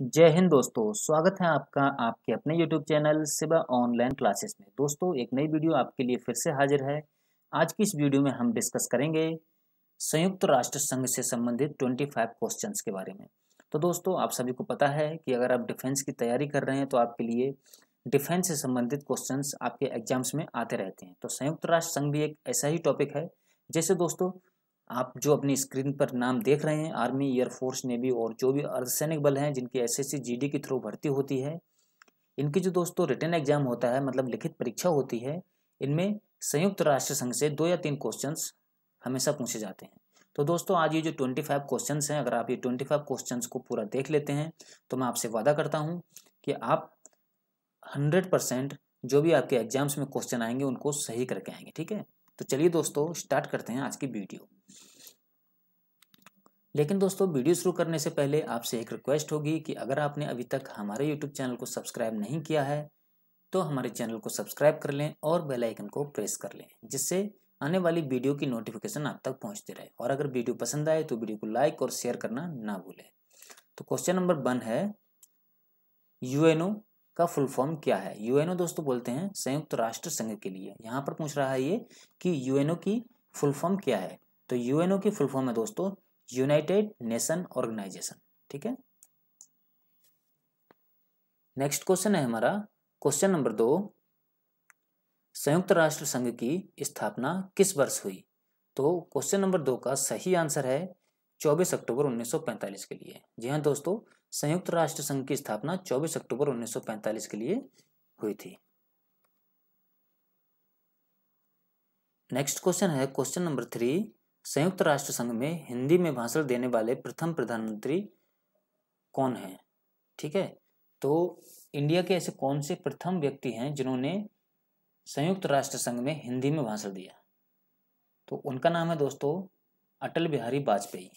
जय हिंद दोस्तों स्वागत है आपका आपके अपने YouTube channel Shiva online classes में दोस्तों एक नई वीडियो आपके लिए फिर से हाजिर है आज की इस वीडियो में हम डिस्कस करेंगे संयुक्त राष्ट्र संघ से संबंधित 25 क्वेश्चंस के बारे में तो दोस्तों आप सभी को पता है कि अगर आप डिफेंस की तैयारी कर रहे हैं तो आपके लिए डिफेंस से संबंधित क्वेश्चन आपके एग्जाम्स में आते रहते हैं तो संयुक्त राष्ट्र संघ भी एक ऐसा ही टॉपिक है जैसे दोस्तों आप जो अपनी स्क्रीन पर नाम देख रहे हैं आर्मी एयरफोर्स नेवी और जो भी अर्धसैनिक बल हैं जिनकी एस एस के थ्रू भर्ती होती है इनकी जो दोस्तों रिटर्न एग्जाम होता है मतलब लिखित परीक्षा होती है इनमें संयुक्त राष्ट्र संघ से दो या तीन क्वेश्चन हमेशा पूछे जाते हैं तो दोस्तों आज ये जो ट्वेंटी फाइव क्वेश्चन हैं अगर आप ये ट्वेंटी फाइव क्वेश्चन को पूरा देख लेते हैं तो मैं आपसे वादा करता हूँ कि आप हंड्रेड परसेंट जो भी आपके एग्जाम्स में क्वेश्चन आएंगे उनको सही करके आएंगे ठीक है तो चलिए दोस्तों स्टार्ट करते हैं आज की वीडियो लेकिन दोस्तों वीडियो शुरू करने से पहले आपसे एक रिक्वेस्ट होगी कि अगर आपने अभी तक हमारे यूट्यूब चैनल को सब्सक्राइब नहीं किया है तो हमारे चैनल को सब्सक्राइब कर लें और बेल आइकन को प्रेस कर लें जिससे आने वाली वीडियो की नोटिफिकेशन आप तक पहुंचते रहे और अगर वीडियो पसंद आए तो वीडियो को लाइक और शेयर करना ना भूलें तो क्वेश्चन नंबर वन है यूएनओ का फुल फॉर्म क्या है यूएनओ दोस्तों बोलते हैं संयुक्त राष्ट्र संघ के लिए यहाँ पर पूछ रहा है ये कि यूएनओ की फुल फॉर्म क्या है तो यूएनओ की फुल फॉर्म है दोस्तों यूनाइटेड नेशन ऑर्गेनाइजेशन ठीक है नेक्स्ट क्वेश्चन है हमारा क्वेश्चन नंबर दो संयुक्त राष्ट्र संघ की स्थापना किस वर्ष हुई तो क्वेश्चन नंबर दो का सही आंसर है 24 अक्टूबर 1945 के लिए जी हाँ दोस्तों संयुक्त राष्ट्र संघ की स्थापना 24 अक्टूबर 1945 के लिए हुई थी नेक्स्ट क्वेश्चन है क्वेश्चन नंबर थ्री संयुक्त राष्ट्र संघ में हिंदी में भाषण देने वाले प्रथम प्रधानमंत्री कौन हैं ठीक है तो इंडिया के ऐसे कौन से प्रथम व्यक्ति हैं जिन्होंने संयुक्त राष्ट्र संघ में हिंदी में भाषण दिया तो उनका नाम है दोस्तों Atal Bihari Vajpayee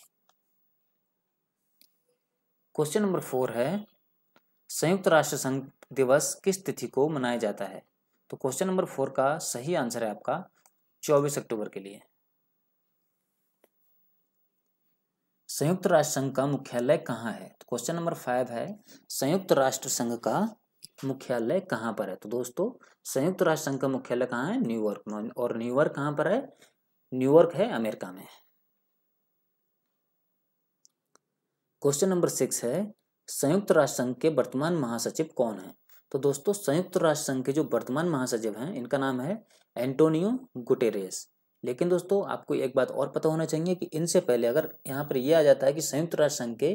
question number four है संयुक्त राष्ट्र संघ दिवस किस तिथि को मनाया जाता है तो क्वेश्चन नंबर फोर का सही आंसर है आपका चौबीस अक्टूबर के लिए संयुक्त राष्ट्र संघ का मुख्यालय कहाँ है तो क्वेश्चन नंबर फाइव है संयुक्त राष्ट्र संघ का मुख्यालय कहाँ पर है तो दोस्तों संयुक्त राष्ट्र संघ का मुख्यालय कहाँ है न्यूयॉर्क में और न्यूयॉर्क कहाँ पर है न्यूयॉर्क है अमेरिका में क्वेश्चन नंबर सिक्स है संयुक्त राष्ट्र संघ के वर्तमान महासचिव कौन है तो दोस्तों संयुक्त राष्ट्र संघ के जो वर्तमान महासचिव हैं इनका नाम है एंटोनियो गुटेरेस लेकिन दोस्तों आपको एक बात और पता होना चाहिए कि इनसे पहले अगर यहाँ पर यह आ जाता है कि संयुक्त राष्ट्र संघ के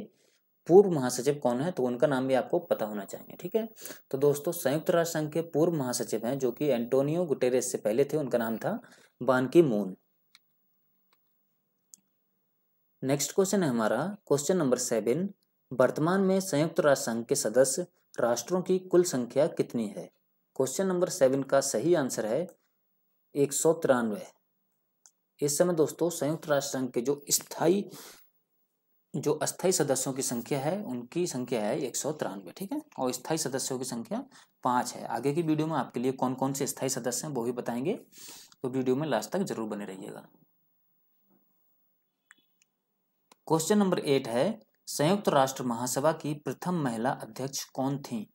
पूर्व महासचिव कौन है तो उनका नाम भी आपको पता होना चाहिए ठीक है तो दोस्तों संयुक्त राष्ट्र संघ के पूर्व महासचिव हैं जो कि एंटोनियो गुटेरेस से पहले थे उनका नाम था बानकी मून नेक्स्ट क्वेश्चन है हमारा क्वेश्चन नंबर सेवन वर्तमान में संयुक्त राष्ट्र संघ के सदस्य राष्ट्रों की कुल संख्या कितनी है क्वेश्चन नंबर सेवन का सही आंसर है एक सौ तिरानवे इस समय दोस्तों संयुक्त राष्ट्र संघ के जो स्थाई जो अस्थायी सदस्यों की संख्या है उनकी संख्या है एक सौ तिरानवे ठीक है और स्थायी सदस्यों की संख्या पाँच है आगे की वीडियो में आपके लिए कौन कौन से स्थायी सदस्य हैं वो भी बताएंगे तो वीडियो में लास्ट तक जरूर बने रहिएगा क्वेश्चन नंबर एट है संयुक्त राष्ट्र महासभा की प्रथम महिला अध्यक्ष कौन थी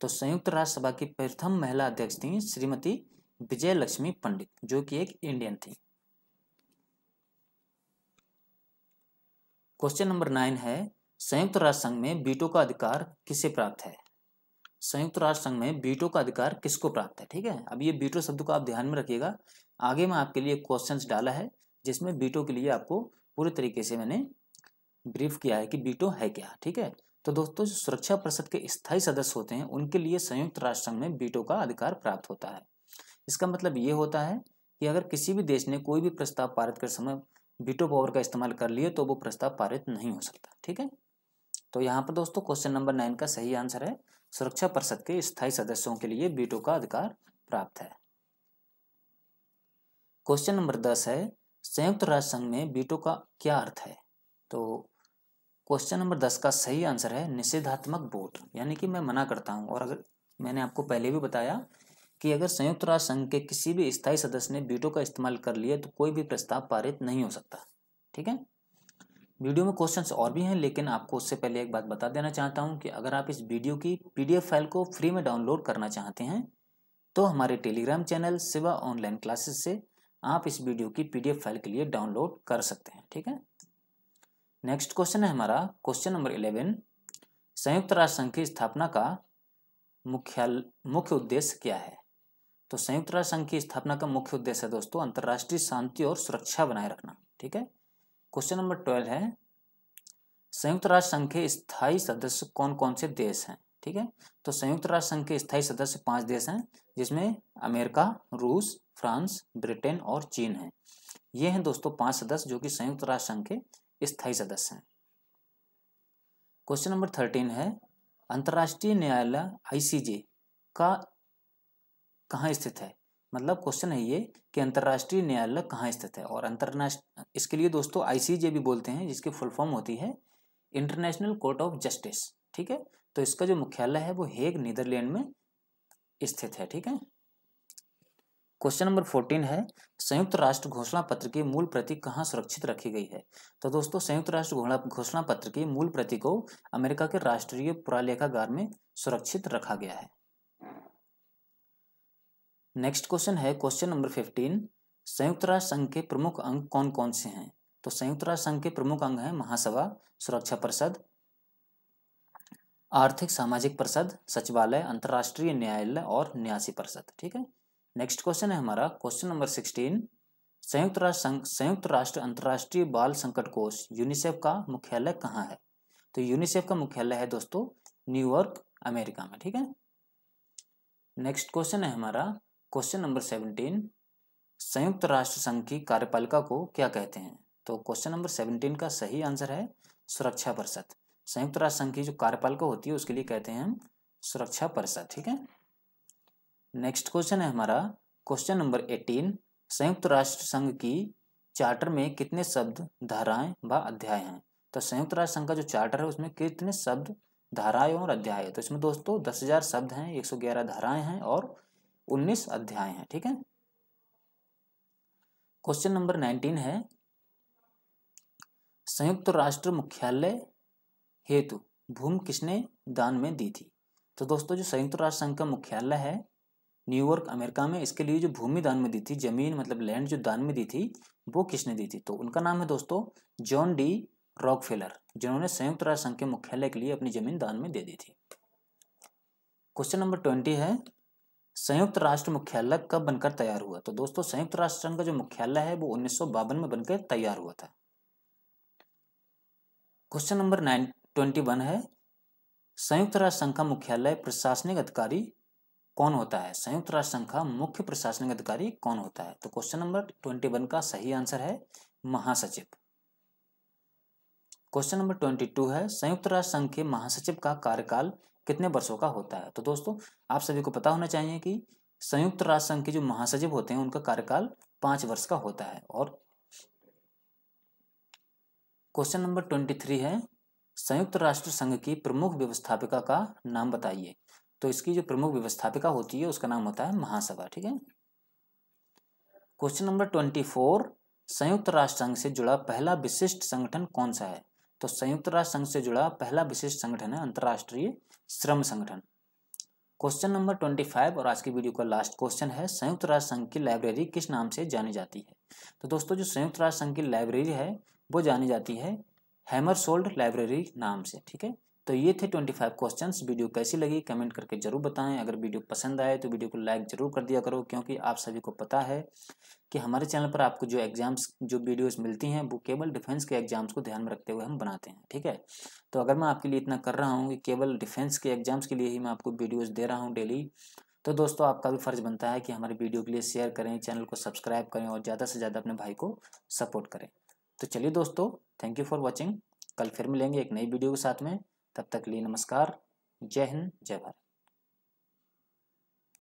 तो संयुक्त राष्ट्र सभा की प्रथम महिला अध्यक्ष थी श्रीमती विजय लक्ष्मी पंडित जो कि एक इंडियन थी क्वेश्चन नंबर नाइन है संयुक्त राष्ट्र संघ में बीटो का अधिकार किसे प्राप्त है संयुक्त राष्ट्र संघ में बीटो का अधिकार किसको प्राप्त है ठीक है अब ये बीटो शब्द को आप ध्यान में रखिएगा आगे मैं आपके लिए क्वेश्चंस डाला है जिसमें बीटो के लिए आपको पूरे तरीके से मैंने ब्रीफ किया है कि बीटो है क्या ठीक है तो दोस्तों जो सुरक्षा परिषद के स्थायी सदस्य होते हैं उनके लिए संयुक्त राष्ट्र संघ में बीटो का अधिकार प्राप्त होता है इसका मतलब ये होता है कि अगर किसी भी देश ने कोई भी प्रस्ताव पारित कर समय वीटो पावर का इस्तेमाल कर लिए तो वो प्रस्ताव पारित नहीं हो सकता ठीक है तो यहाँ पर दोस्तों क्वेश्चन नंबर नाइन का सही आंसर है सुरक्षा परिषद के स्थायी सदस्यों के लिए वीटो का अधिकार प्राप्त है क्वेश्चन नंबर दस है संयुक्त राष्ट्र संघ में वीटो का क्या अर्थ है तो क्वेश्चन नंबर दस का सही आंसर है निषेधात्मक वोट यानी कि मैं मना करता हूँ और अगर मैंने आपको पहले भी बताया कि अगर संयुक्त राष्ट्र संघ के किसी भी स्थायी सदस्य ने वीटो का इस्तेमाल कर लिया तो कोई भी प्रस्ताव पारित नहीं हो सकता ठीक है वीडियो में क्वेश्चंस और भी हैं लेकिन आपको उससे पहले एक बात बता देना चाहता हूं कि अगर आप इस वीडियो की पीडीएफ फाइल को फ्री में डाउनलोड करना चाहते हैं तो हमारे Telegram channel Shiva online classes से आप इस वीडियो की पीडीएफ फाइल के लिए डाउनलोड कर सकते हैं ठीक है नेक्स्ट क्वेश्चन है हमारा क्वेश्चन नंबर इलेवन संयुक्त राष्ट्र संघ की स्थापना का मुख्य मुख्य उद्देश्य क्या है तो संयुक्त राष्ट्र संघ की स्थापना का मुख्य उद्देश्य है दोस्तों अंतर्राष्ट्रीय शांति और सुरक्षा बनाए रखना ठीक है क्वेश्चन नंबर ट्वेल्व है संयुक्त राष्ट्र संघ के स्थायी सदस्य कौन कौन से देश हैं ठीक है तो संयुक्त राष्ट्र संघ के स्थायी सदस्य पांच देश हैं जिसमें अमेरिका रूस फ्रांस ब्रिटेन और चीन है ये हैं दोस्तों पांच सदस्य जो कि संयुक्त राष्ट्र संघ के स्थायी सदस्य हैं क्वेश्चन नंबर थर्टीन है अंतर्राष्ट्रीय न्यायालय आईसीजे का कहाँ स्थित है मतलब क्वेश्चन है ये कि अंतर्राष्ट्रीय न्यायालय कहाँ स्थित है और अंतर्राष्ट्र इसके लिए दोस्तों आईसीजे भी बोलते हैं जिसकी फुल फॉर्म होती है इंटरनेशनल कोर्ट ऑफ जस्टिस ठीक है तो इसका जो मुख्यालय है वो हेग नीदरलैंड में स्थित है ठीक है क्वेश्चन नंबर फोर्टीन है संयुक्त राष्ट्र घोषणा पत्र की मूल प्रति कहाँ सुरक्षित रखी गई है तो दोस्तों संयुक्त राष्ट्र घोषणा पत्र की मूल प्रति को अमेरिका के राष्ट्रीय पुरालेखागार में सुरक्षित रखा गया है नेक्स्ट क्वेश्चन है क्वेश्चन नंबर फिफ्टीन संयुक्त राष्ट्र संघ के प्रमुख अंग कौन कौन से हैं तो संयुक्त राष्ट्र संघ के प्रमुख अंग हैं महासभा सुरक्षा परिषद आर्थिक सामाजिक परिषद सचिवालय अंतर्राष्ट्रीय न्यायालय और न्यासी परिषद ठीक है नेक्स्ट क्वेश्चन है हमारा क्वेश्चन नंबर सिक्सटीन संयुक्त राष्ट्र संघ संयुक्त राष्ट्र अंतर्राष्ट्रीय बाल संकट कोष यूनिसेफ का मुख्यालय कहाँ है तो यूनिसेफ का मुख्यालय है दोस्तों न्यूयॉर्क अमेरिका में ठीक है नेक्स्ट क्वेश्चन है हमारा क्वेश्चन नंबर सेवनटीन संयुक्त राष्ट्र संघ की कार्यपालिका को क्या कहते हैं तो क्वेश्चन नंबर सेवनटीन का सही आंसर है सुरक्षा परिषद संयुक्त राष्ट्र संघ की जो कार्यपालिका होती है उसके लिए कहते हैं हम सुरक्षा परिषद ठीक है नेक्स्ट क्वेश्चन है हमारा क्वेश्चन नंबर एटीन संयुक्त राष्ट्र संघ की चार्टर में कितने शब्द धाराएं व अध्याय हैं तो संयुक्त राष्ट्र संघ का जो चार्टर है उसमें कितने शब्द धाराएं और अध्याय है तो इसमें दोस्तों दस हजार शब्द हैं एक सौ ग्यारह धाराएं हैं और उन्नीस अध्याय हैं ठीक है क्वेश्चन नंबर नाइनटीन है संयुक्त राष्ट्र मुख्यालय हेतु भूमि किसने दान में दी थी तो दोस्तों जो संयुक्त राष्ट्र संघ का मुख्यालय है न्यूयॉर्क अमेरिका में इसके लिए जो भूमि दान में दी थी जमीन मतलब लैंड जो दान में दी थी वो किसने दी थी तो उनका नाम है दोस्तों जॉन डी रॉकफेलर जिन्होंने संयुक्त राष्ट्र संघ के मुख्यालय के लिए अपनी जमीन दान में दे दी थी क्वेश्चन नंबर ट्वेंटी है संयुक्त राष्ट्र मुख्यालय कब बनकर तैयार हुआ तो दोस्तों संयुक्त राष्ट्र संघ का जो मुख्यालय है वो उन्नीस में बनकर तैयार हुआ था question number nine twenty one है संयुक्त राष्ट्र संघ का मुख्यालय प्रशासनिक अधिकारी कौन होता है संयुक्त राष्ट्र संघ का मुख्य प्रशासनिक अधिकारी कौन होता है तो क्वेश्चन नंबर ट्वेंटी वन का सही आंसर है महासचिव क्वेश्चन नंबर ट्वेंटी टू है संयुक्त राष्ट्र संघ के महासचिव का कार्यकाल कितने वर्षों का होता है तो दोस्तों आप सभी को पता होना चाहिए कि संयुक्त राष्ट्र संघ के जो महासचिव होते हैं उनका कार्यकाल पांच वर्ष का होता है और क्वेश्चन नंबर ट्वेंटी थ्री है संयुक्त राष्ट्र संघ की प्रमुख व्यवस्थापिका का नाम बताइए तो इसकी जो प्रमुख व्यवस्थापिका होती है उसका नाम होता है महासभा ठीक है क्वेश्चन नंबर ट्वेंटी फोर संयुक्त राष्ट्र संघ से जुड़ा पहला विशिष्ट संगठन कौन सा है तो संयुक्त राष्ट्र संघ से जुड़ा पहला विशेष संगठन है अंतर्राष्ट्रीय श्रम संगठन क्वेश्चन नंबर ट्वेंटी फाइव और आज की वीडियो का लास्ट क्वेश्चन है संयुक्त राष्ट्र संघ की लाइब्रेरी किस नाम से जानी जाती है तो दोस्तों जो संयुक्त राष्ट्र संघ की लाइब्रेरी है वो जानी जाती है हैमर सोल्ड लाइब्रेरी नाम से ठीक है तो ये थे 25 क्वेश्चन वीडियो कैसी लगी कमेंट करके जरूर बताएं अगर वीडियो पसंद आए तो वीडियो को लाइक जरूर कर दिया करो क्योंकि आप सभी को पता है कि हमारे चैनल पर आपको जो एग्जाम्स जो वीडियोस मिलती हैं वो केवल डिफेंस के एग्जाम्स को ध्यान में रखते हुए हम बनाते हैं ठीक है तो अगर मैं आपके लिए इतना कर रहा हूँ कि केवल डिफेंस के एग्जाम्स के लिए ही मैं आपको वीडियोज़ दे रहा हूँ डेली तो दोस्तों आपका भी फ़र्ज़ बनता है कि हमारे वीडियो के लिए शेयर करें चैनल को सब्सक्राइब करें और ज़्यादा से ज़्यादा अपने भाई को सपोर्ट करें तो चलिए दोस्तों थैंक यू फॉर वॉचिंग कल फिर मिलेंगे एक नई वीडियो के साथ में तब तक लिए नमस्कार जय हिंद जय भारत